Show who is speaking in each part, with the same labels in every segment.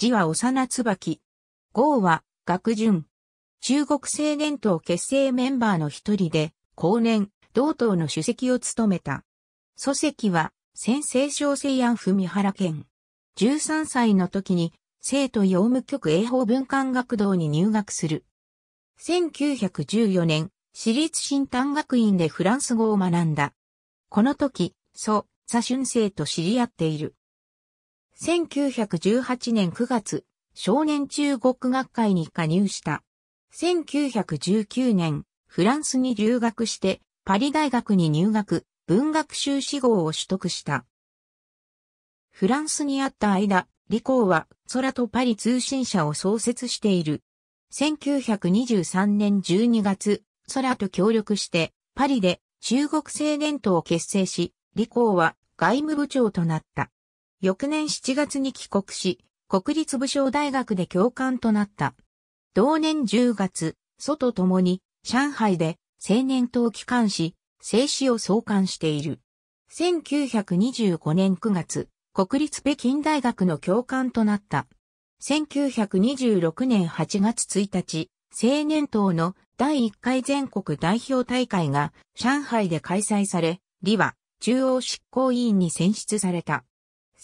Speaker 1: 字は幼椿。号は、学順。中国青年党結成メンバーの一人で、後年、同党の主席を務めた。祖籍は、先生小西安府三原県。13歳の時に、生徒用務局英法文官学堂に入学する。1914年、私立新丹学院でフランス語を学んだ。この時、祖、左春生と知り合っている。1918年9月、少年中国学会に加入した。1919年、フランスに留学して、パリ大学に入学、文学修士号を取得した。フランスにあった間、李光は空とパリ通信社を創設している。1923年12月、空と協力して、パリで中国青年党を結成し、李光は外務部長となった。翌年7月に帰国し、国立武将大学で教官となった。同年10月、祖と共に上海で青年党機関し、静止を創刊している。1925年9月、国立北京大学の教官となった。1926年8月1日、青年党の第1回全国代表大会が上海で開催され、李は中央執行委員に選出された。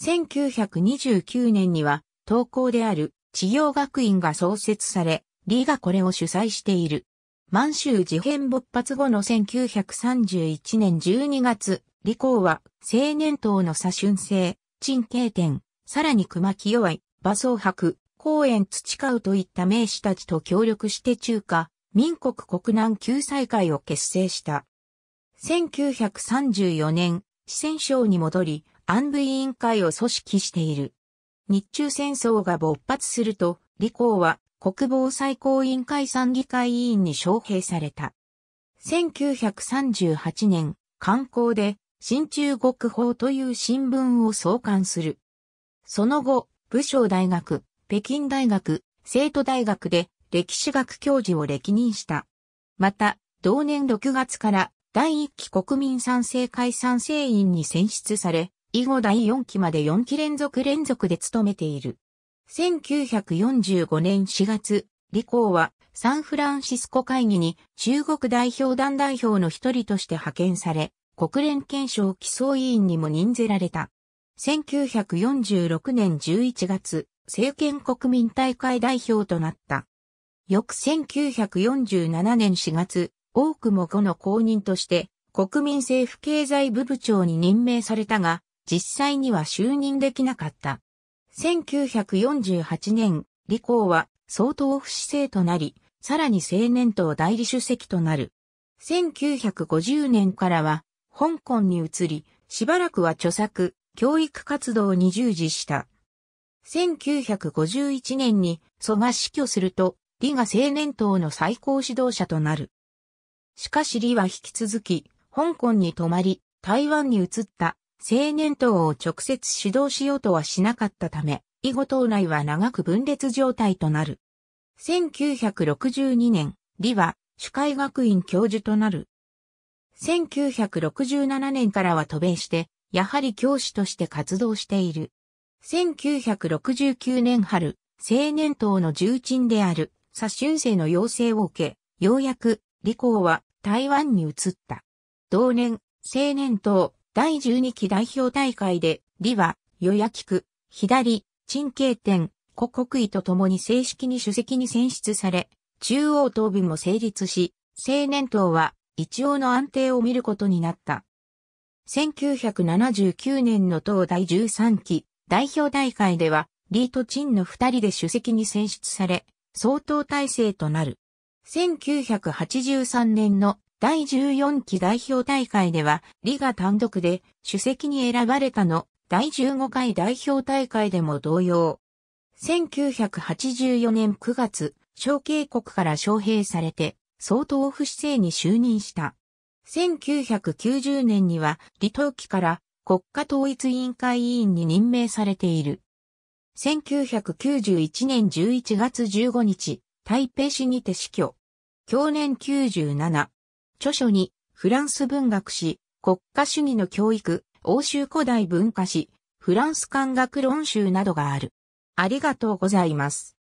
Speaker 1: 1929年には、東高である、治療学院が創設され、李がこれを主催している。満州事変勃発後の1931年12月、李校は、青年党の左春生、陳慶典、さらに熊清愛、馬総博、公園培うといった名士たちと協力して中華、民国国難救済会を結成した。1934年、四川省に戻り、安部委員会を組織している。日中戦争が勃発すると、李光は国防最高委員会参議会委員に招聘された。1938年、観光で新中国報という新聞を創刊する。その後、武将大学、北京大学、生徒大学で歴史学教授を歴任した。また、同年6月から第一期国民賛成会賛成員に選出され、以後第4期まで4期連続連続で務めている。1945年4月、李光はサンフランシスコ会議に中国代表団代表の一人として派遣され、国連憲章基礎委員にも任ぜられた。1946年11月、政権国民大会代表となった。翌1947年4月、多くも後の公認として、国民政府経済部部長に任命されたが、実際には就任できなかった。1948年、李光は総統府市政となり、さらに青年党代理主席となる。1950年からは、香港に移り、しばらくは著作、教育活動に従事した。1951年に蘇が死去すると、李が青年党の最高指導者となる。しかし李は引き続き、香港に泊まり、台湾に移った青年党を直接指導しようとはしなかったため、以後党内は長く分裂状態となる。1962年、李は主会学院教授となる。1967年からは渡米して、やはり教師として活動している。1969年春、青年党の重鎮である、左春生の要請を受け、ようやく、李光は台湾に移った。同年、青年党、第12期代表大会で、李は、与野菊、左、陳慶天、古国位と共に正式に主席に選出され、中央党部も成立し、青年党は一応の安定を見ることになった。1979年の党第13期代表大会では、リと陳の二人で主席に選出され、総統体制となる。1983年の第14期代表大会では、リガ単独で主席に選ばれたの、第15回代表大会でも同様。1984年9月、小渓国から招聘されて、総統府市政に就任した。1990年には、李登輝から国家統一委員会委員に任命されている。1991年11月15日、台北市にて死去。去年97、著書に、フランス文学史、国家主義の教育、欧州古代文化史、フランス漢学論集などがある。ありがとうございます。